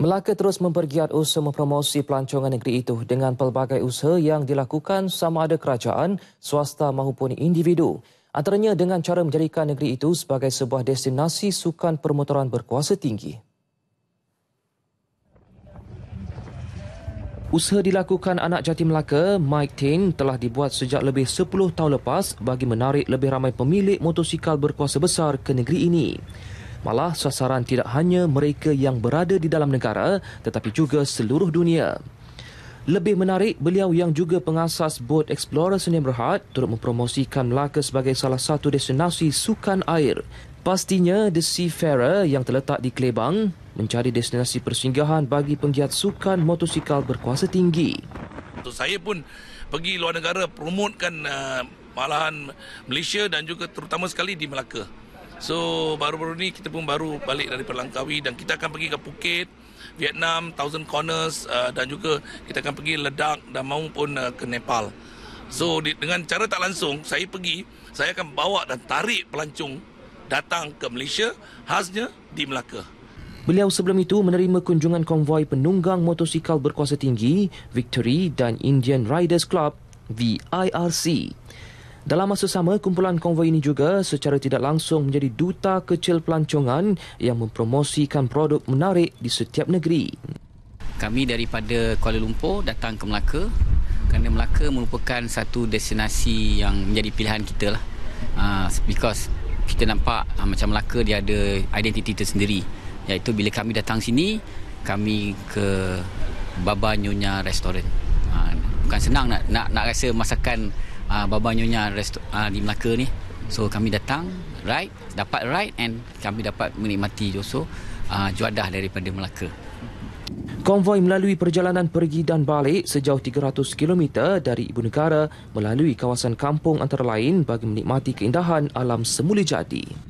Melaka terus mempergiat usaha mempromosi pelancongan negeri itu dengan pelbagai usaha yang dilakukan sama ada kerajaan, swasta maupun individu. Antaranya dengan cara menjadikan negeri itu sebagai sebuah destinasi sukan permotoran berkuasa tinggi. Usaha dilakukan anak jati Melaka, Mike Ting, telah dibuat sejak lebih 10 tahun lepas bagi menarik lebih ramai pemilik motosikal berkuasa besar ke negeri ini. Malah sasaran tidak hanya mereka yang berada di dalam negara tetapi juga seluruh dunia. Lebih menarik, beliau yang juga pengasas Boat Explorer Sdn Bhd turut mempromosikan Melaka sebagai salah satu destinasi sukan air. Pastinya, The Seafarer yang terletak di Klebang mencari destinasi persinggahan bagi penggiat sukan motosikal berkuasa tinggi. saya pun pergi luar negara promotkan uh, malahan Malaysia dan juga terutama sekali di Melaka. So baru-baru ni kita pun baru balik dari Langkawi dan kita akan pergi ke Phuket, Vietnam, Thousand Corners uh, dan juga kita akan pergi Ladakh dan maupun uh, ke Nepal. So di, dengan cara tak langsung saya pergi, saya akan bawa dan tarik pelancong datang ke Malaysia khasnya di Melaka. Beliau sebelum itu menerima kunjungan konvoi penunggang motosikal berkuasa tinggi Victory dan Indian Riders Club VIRC. Dalam masa sama, kumpulan konvoi ini juga secara tidak langsung menjadi duta kecil pelancongan yang mempromosikan produk menarik di setiap negeri. Kami daripada Kuala Lumpur datang ke Melaka kerana Melaka merupakan satu destinasi yang menjadi pilihan kita lah. Uh, because kita nampak uh, macam Melaka dia ada identiti tersendiri. Iaitu bila kami datang sini, kami ke Baba Nyonya Restaurant. Uh, bukan senang nak, nak, nak rasa masakan uh, Baba Nyonya rest, uh, ah, di Melaka ni. So kami datang ride, dapat ride and kami dapat menikmati joso uh, ah, juadah daripada Melaka. Konvoi melalui perjalanan pergi dan balik sejauh 300 km dari ibu negara melalui kawasan kampung antara lain bagi menikmati keindahan alam semula jadi.